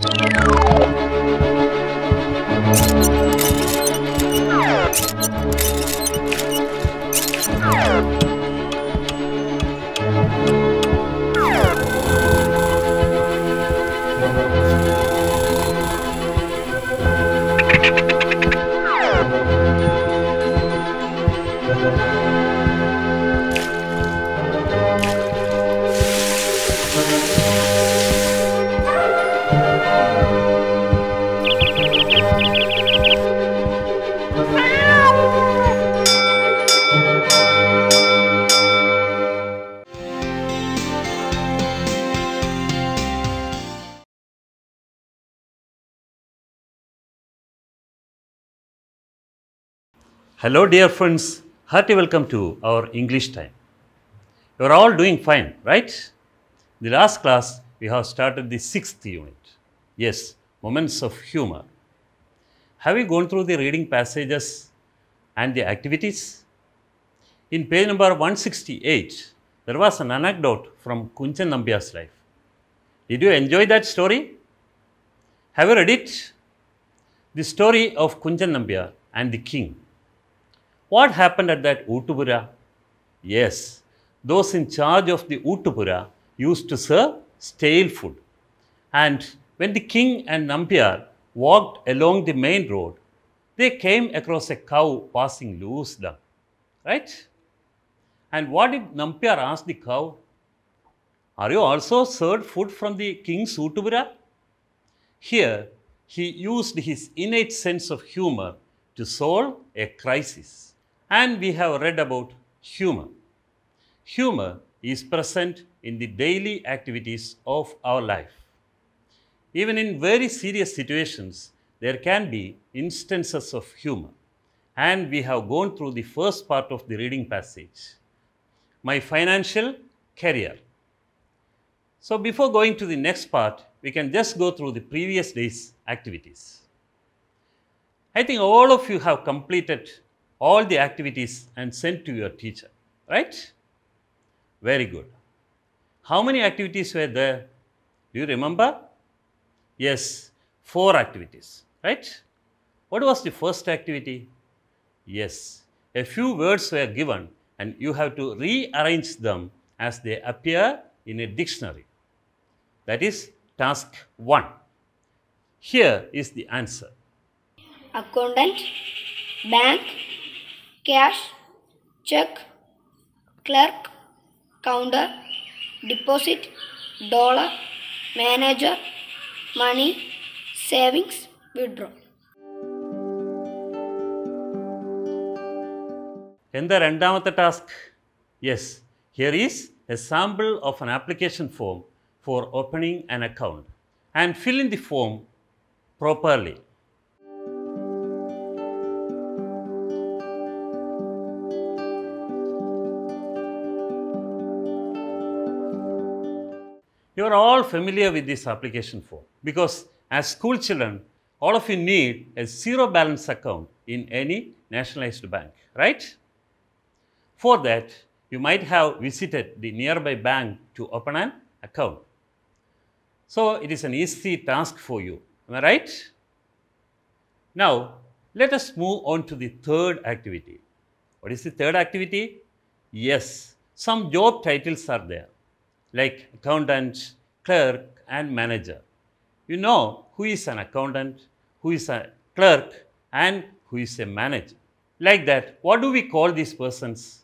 Thank you. Hello dear friends, hearty welcome to our English time. You are all doing fine, right? The last class we have started the sixth unit. Yes, moments of humor. Have you gone through the reading passages and the activities? In page number 168, there was an anecdote from Kunchan Nambiya's life. Did you enjoy that story? Have you read it? The story of Kunchan Nambiya and the king what happened at that Uttupura? Yes, those in charge of the Uttupura used to serve stale food. And when the king and Nampiar walked along the main road, they came across a cow passing loose down, right? And what did Nampiar ask the cow? Are you also served food from the king's Utubura? Here, he used his innate sense of humor to solve a crisis. And we have read about humor. Humor is present in the daily activities of our life. Even in very serious situations, there can be instances of humor. And we have gone through the first part of the reading passage. My financial career. So before going to the next part, we can just go through the previous day's activities. I think all of you have completed all the activities and sent to your teacher, right? Very good. How many activities were there? Do you remember? Yes, four activities, right? What was the first activity? Yes, a few words were given and you have to rearrange them as they appear in a dictionary. That is task 1. Here is the answer. Accountant, bank, cash, check, clerk, counter, deposit, dollar, manager, money, savings, withdraw. In the random task, yes, here is a sample of an application form for opening an account and fill in the form properly. are all familiar with this application form because as school children, all of you need a zero balance account in any nationalized bank, right? For that, you might have visited the nearby bank to open an account. So, it is an easy task for you, am I right? Now, let us move on to the third activity. What is the third activity? Yes, some job titles are there like accountant, clerk, and manager. You know who is an accountant, who is a clerk, and who is a manager. Like that, what do we call these persons?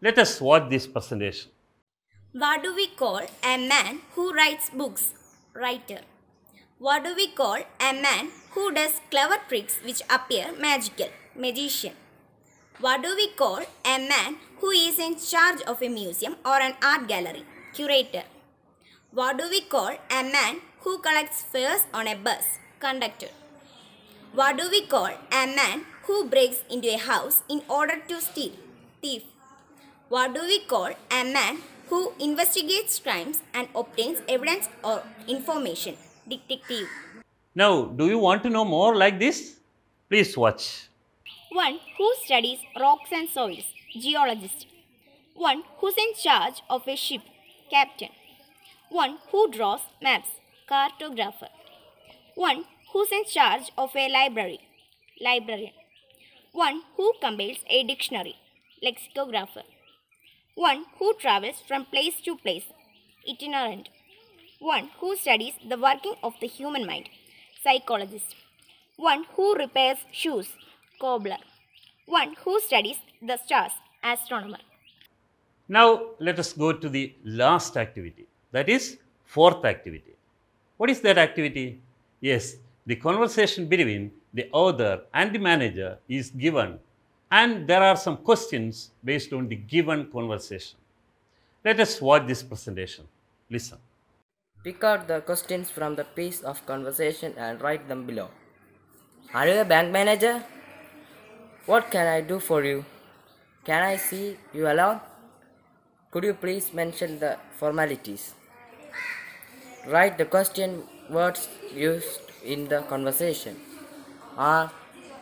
Let us watch this presentation. What do we call a man who writes books? Writer. What do we call a man who does clever tricks which appear magical? Magician. What do we call a man who is in charge of a museum or an art gallery? Curator. What do we call a man who collects fares on a bus? Conductor. What do we call a man who breaks into a house in order to steal? Thief. What do we call a man who investigates crimes and obtains evidence or information? Detective. Now, do you want to know more like this? Please watch. One who studies rocks and soils, geologist. One who's in charge of a ship, captain. One who draws maps, cartographer. One who's in charge of a library, librarian. One who compiles a dictionary, lexicographer. One who travels from place to place, itinerant. One who studies the working of the human mind, psychologist. One who repairs shoes, cobbler. One who studies the stars, astronomer. Now let us go to the last activity. That is fourth activity. What is that activity? Yes, the conversation between the author and the manager is given and there are some questions based on the given conversation. Let us watch this presentation. Listen. Pick out the questions from the piece of conversation and write them below. Are you a bank manager? What can I do for you? Can I see you alone? Could you please mention the formalities? Write the question words used in the conversation are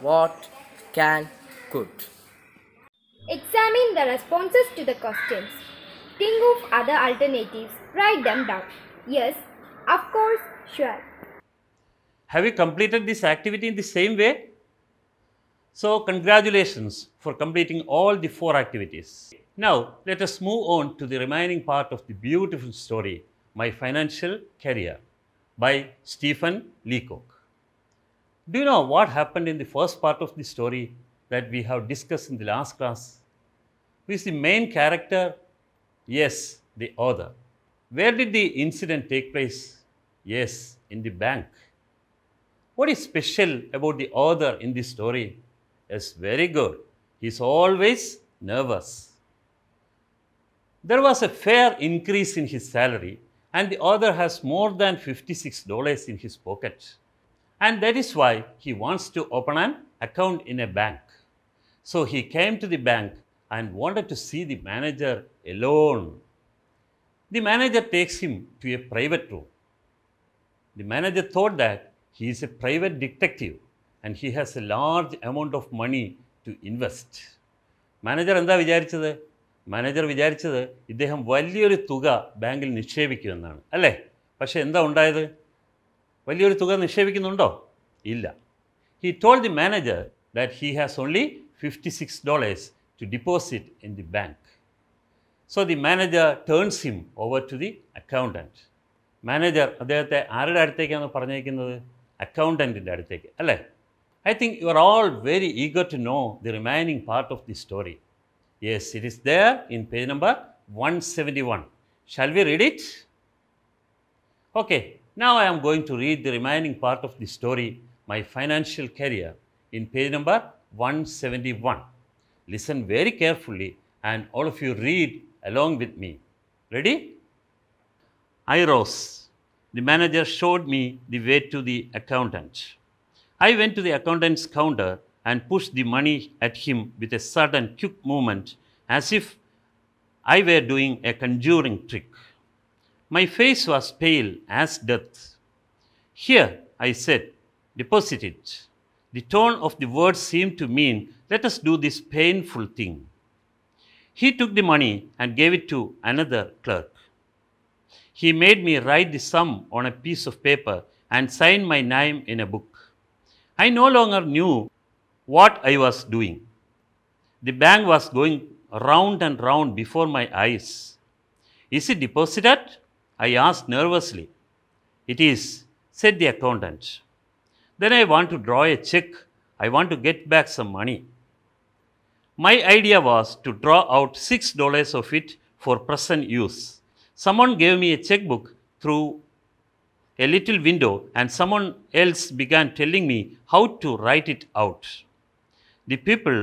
what, can, could. Examine the responses to the questions. Think of other alternatives. Write them down. Yes, of course, sure. Have you completed this activity in the same way? So, congratulations for completing all the four activities. Now, let us move on to the remaining part of the beautiful story my Financial Career by Stephen Leacock. Do you know what happened in the first part of the story that we have discussed in the last class? Who is the main character? Yes, the author. Where did the incident take place? Yes, in the bank. What is special about the author in this story? Yes, very good. He is always nervous. There was a fair increase in his salary, and the other has more than $56 in his pocket. And that is why he wants to open an account in a bank. So he came to the bank and wanted to see the manager alone. The manager takes him to a private room. The manager thought that he is a private detective and he has a large amount of money to invest. Manager എന്താ വിചാരിച്ചത് manager വിചാരിച്ചത് ഇദ്ദേഹം വലിയൊരു തുക ബാങ്കിൽ നിക്ഷേപിക്കുമെന്നാണ് അല്ലേ പക്ഷേ എന്താ ഉണ്ടായത് വലിയൊരു തുക നിക്ഷേപിക്കുന്നുണ്ടോ ഇല്ല he told the manager that he has only fifty six dollars to deposit in the bank so the manager turns him over to the accountant manager അദ്ദേഹത്തെ ആരുടെ അടുത്തേക്കാണ് പറഞ്ഞേക്കുന്നത് അക്കൗണ്ടൻറ്റിൻ്റെ അടുത്തേക്ക് അല്ലേ I think you are all very eager to know the remaining part of the story Yes, it is there in page number 171. Shall we read it? Okay, now I am going to read the remaining part of the story, My Financial Career, in page number 171. Listen very carefully and all of you read along with me. Ready? I rose. The manager showed me the way to the accountant. I went to the accountant's counter and pushed the money at him with a sudden, quick movement, as if I were doing a conjuring trick. My face was pale as death. Here, I said, deposit it. The tone of the words seemed to mean, let us do this painful thing. He took the money and gave it to another clerk. He made me write the sum on a piece of paper and sign my name in a book. I no longer knew what I was doing. The bank was going round and round before my eyes. Is it deposited? I asked nervously. It is, said the accountant. Then I want to draw a check. I want to get back some money. My idea was to draw out $6 of it for present use. Someone gave me a checkbook through a little window and someone else began telling me how to write it out the people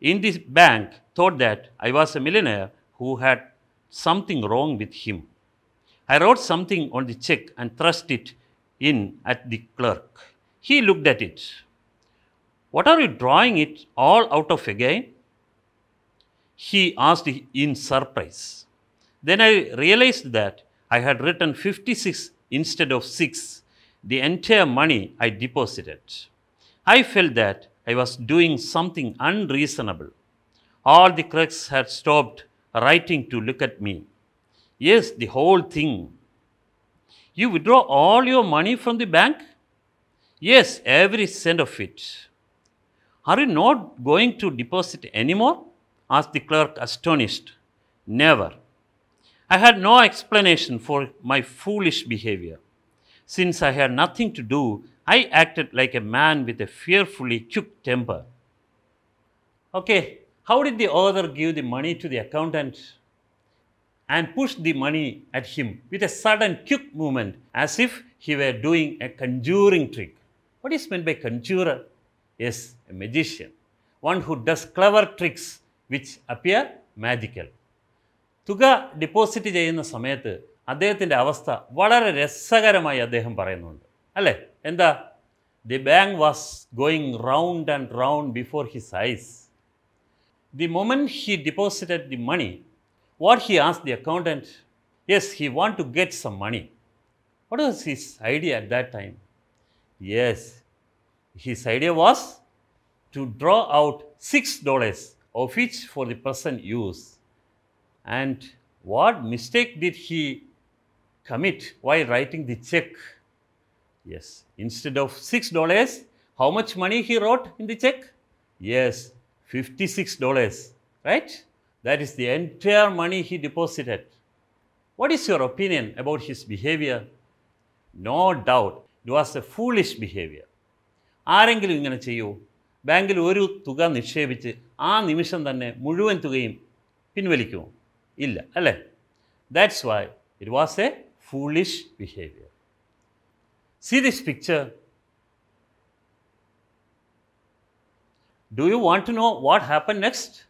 in this bank thought that I was a millionaire who had something wrong with him. I wrote something on the check and thrust it in at the clerk. He looked at it. What are you drawing it all out of again? He asked in surprise. Then I realized that I had written 56 instead of 6, the entire money I deposited. I felt that I was doing something unreasonable. All the crooks had stopped writing to look at me. Yes, the whole thing. You withdraw all your money from the bank? Yes, every cent of it. Are you not going to deposit anymore? asked the clerk, astonished. Never. I had no explanation for my foolish behavior. Since I had nothing to do, I acted like a man with a fearfully quick temper. Okay, how did the author give the money to the accountant and push the money at him with a sudden quick movement as if he were doing a conjuring trick? What is meant by conjurer? Yes, a magician, one who does clever tricks which appear magical. തുക deposit ചെയ്യുന്ന സമയത്ത് അദ്ദേഹത്തിൻ്റെ അവസ്ഥ വളരെ രസകരമായി അദ്ദേഹം പറയുന്നുണ്ട് അല്ലേ എന്താ the bank was going round and round before his eyes the moment he deposited the money what he as the accountant yes he want to get some money what was his idea at that time yes his idea was to draw out six dollars of each for the present use. And what mistake did he commit while writing the check? Yes. Instead of $6, how much money he wrote in the check? Yes, $56, right? That is the entire money he deposited. What is your opinion about his behavior? No doubt, it was a foolish behavior. ആരെങ്കിലും ഇങ്ങനെ ചെയ്യൂ ബാങ്കിൽ ഒരു തുക നിക്ഷേപിച്ച് ആ നിമിഷം തന്നെ മുഴുവൻ തുകയും പിൻവലിക്കുമോ ഇല്ല അല്ലേ That's why it was a foolish behavior. See this picture. Do you want to know what happened next?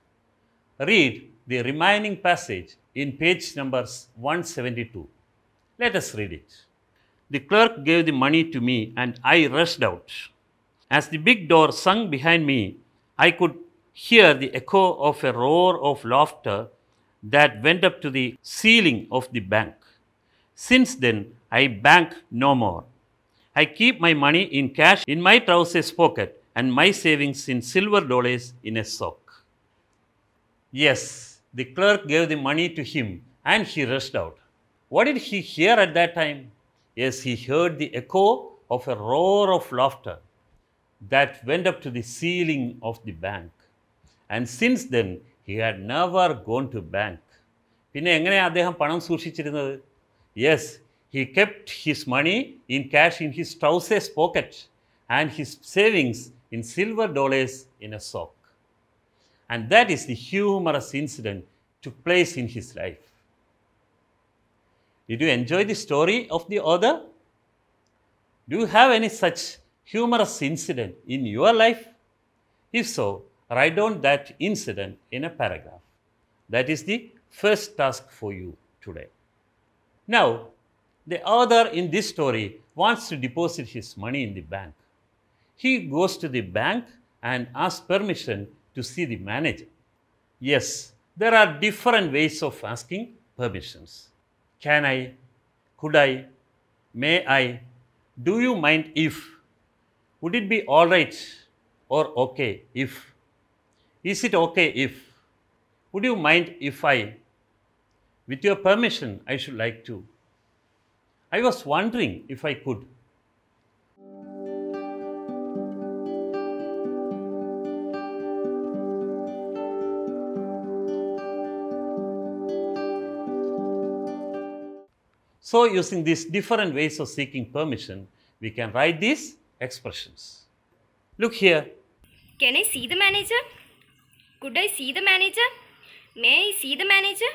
Read the remaining passage in page numbers 172. Let us read it. The clerk gave the money to me and I rushed out. As the big door sung behind me, I could hear the echo of a roar of laughter that went up to the ceiling of the bank. Since then, I bank no more. I keep my money in cash in my trousers pocket and my savings in silver dollars in a sock. Yes, the clerk gave the money to him and he rushed out. What did he hear at that time? Yes, he heard the echo of a roar of laughter that went up to the ceiling of the bank. And since then, he had never gone to bank. പിന്നെ എങ്ങനെയാണ് അദ്ദേഹം പണം സൂക്ഷിച്ചിരുന്നത് yes he kept his money in cash in his trousers pocket and his savings in silver dollars in a sock. And that is the humorous incident took place in his life. Did you enjoy the story of the other? Do you have any such humorous incident in your life? If so, write down that incident in a paragraph. That is the first task for you today. Now, the other in this story wants to deposit his money in the bank. He goes to the bank and asks permission to see the manager. Yes, there are different ways of asking permissions. Can I? Could I? May I? Do you mind if? Would it be all right or okay if? Is it okay if? Would you mind if I? With your permission, I should like to. I was wondering if I could. So using these different ways of seeking permission, we can write these expressions. Look here. Can I see the manager? Could I see the manager? May I see the manager?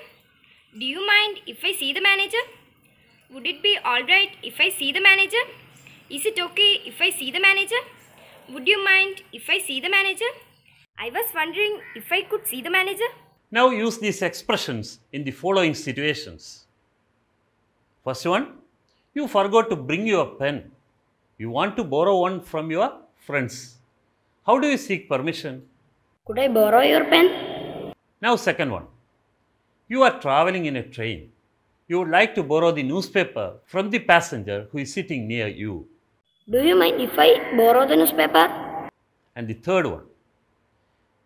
Do you mind if I see the manager? Would it be alright if I see the manager? Is it okay if I see the manager? Would you mind if I see the manager? I was wondering if I could see the manager. Now use these expressions in the following situations. First one, you forgot to bring your pen. You want to borrow one from your friends. How do you seek permission? Could I borrow your pen? Now second one, you are traveling in a train you would like to borrow the newspaper from the passenger who is sitting near you. Do you mind if I borrow the newspaper? And the third one,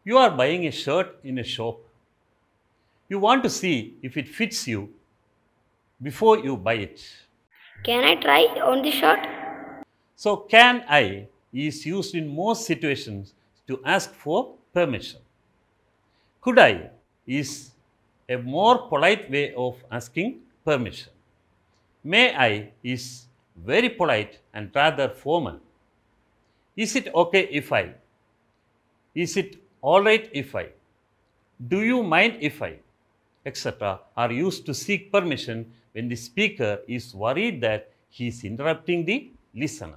you are buying a shirt in a shop. You want to see if it fits you before you buy it. Can I try on the shirt? So, can I is used in most situations to ask for permission. Could I is a more polite way of asking permission. May I is very polite and rather formal. Is it okay if I? Is it all right if I? Do you mind if I? etc. are used to seek permission when the speaker is worried that he is interrupting the listener.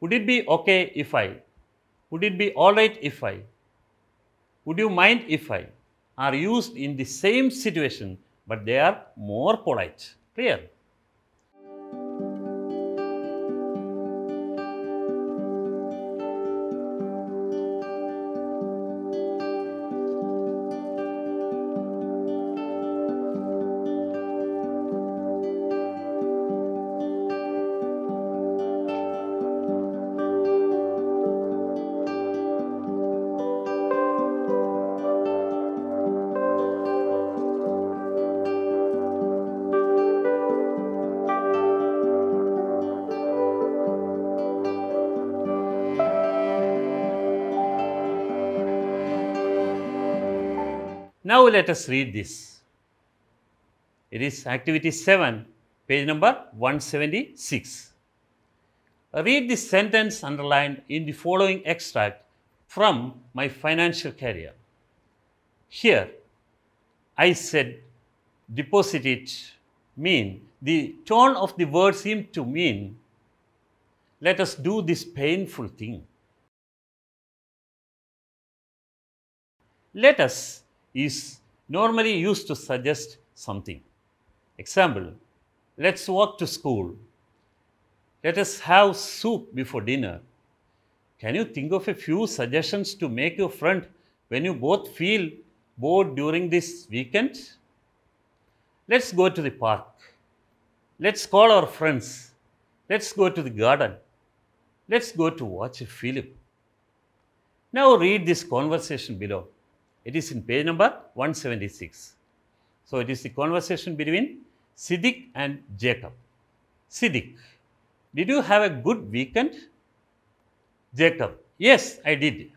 Would it be okay if I? Would it be all right if I? Would you mind if I? are used in the same situation but they are more polite. Clear? Now let us read this. It is activity 7, page number 176. Read the sentence underlined in the following extract from my financial career. Here, I said deposit it mean, the tone of the word seemed to mean, let us do this painful thing. Let us is normally used to suggest something. Example, let's walk to school. Let us have soup before dinner. Can you think of a few suggestions to make your friend when you both feel bored during this weekend? Let's go to the park. Let's call our friends. Let's go to the garden. Let's go to watch a film. Now read this conversation below. It is in page number 176. So, it is the conversation between Siddiq and Jacob. Siddiq, did you have a good weekend? Jacob, yes, I did,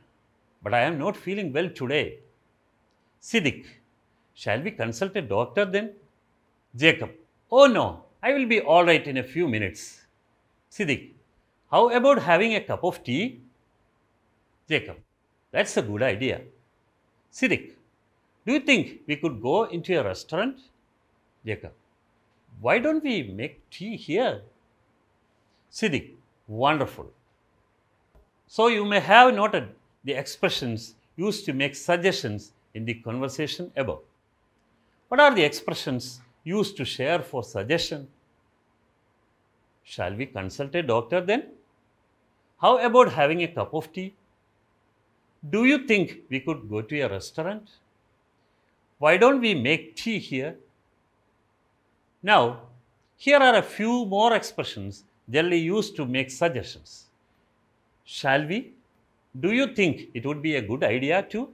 but I am not feeling well today. Siddiq, shall we consult a doctor then? Jacob, oh no, I will be all right in a few minutes. Siddiq, how about having a cup of tea? Jacob, that's a good idea. Sidik, do you think we could go into a restaurant? Jacob, why don't we make tea here? Sidik, wonderful. So you may have noted the expressions used to make suggestions in the conversation above. What are the expressions used to share for suggestion? Shall we consult a doctor then? How about having a cup of tea? Do you think we could go to a restaurant? Why don't we make tea here? Now, here are a few more expressions generally used to make suggestions. Shall we? Do you think it would be a good idea to?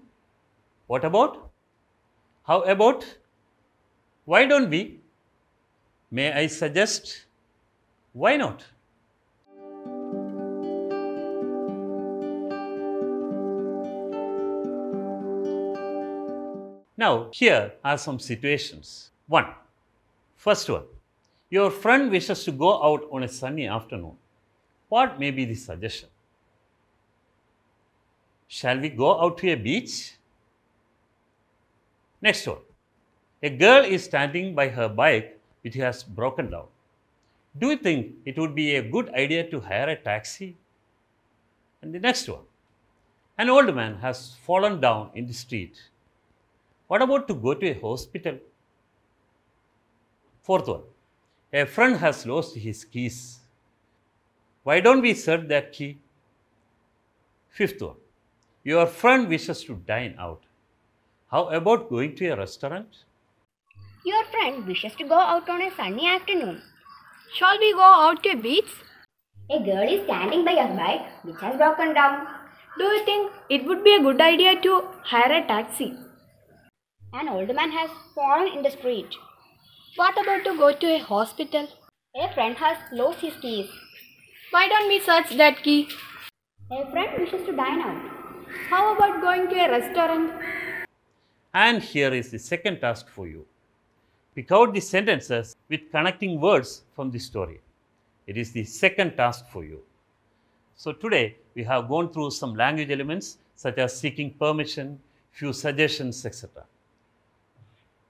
What about? How about? Why don't we? May I suggest? Why not? Now, here are some situations. One, first one, your friend wishes to go out on a sunny afternoon. What may be the suggestion? Shall we go out to a beach? Next one. A girl is standing by her bike which has broken down. Do you think it would be a good idea to hire a taxi? And the next one. An old man has fallen down in the street what about to go to a hospital? Fourth one, a friend has lost his keys. Why don't we search that key? Fifth one, your friend wishes to dine out. How about going to a restaurant? Your friend wishes to go out on a sunny afternoon. Shall we go out to a beach? A girl is standing by a bike which has broken down. Do you think it would be a good idea to hire a taxi? An old man has fallen in the street. What about to go to a hospital? A friend has lost his keys. Why don't we search that key? A friend wishes to dine out. How about going to a restaurant? And here is the second task for you. Pick out the sentences with connecting words from the story. It is the second task for you. So today we have gone through some language elements such as seeking permission, few suggestions, etc.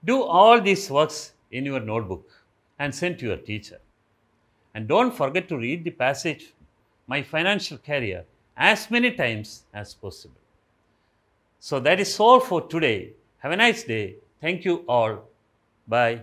Do all these works in your notebook and send to your teacher. And don't forget to read the passage, My Financial Career, as many times as possible. So that is all for today. Have a nice day. Thank you all. Bye.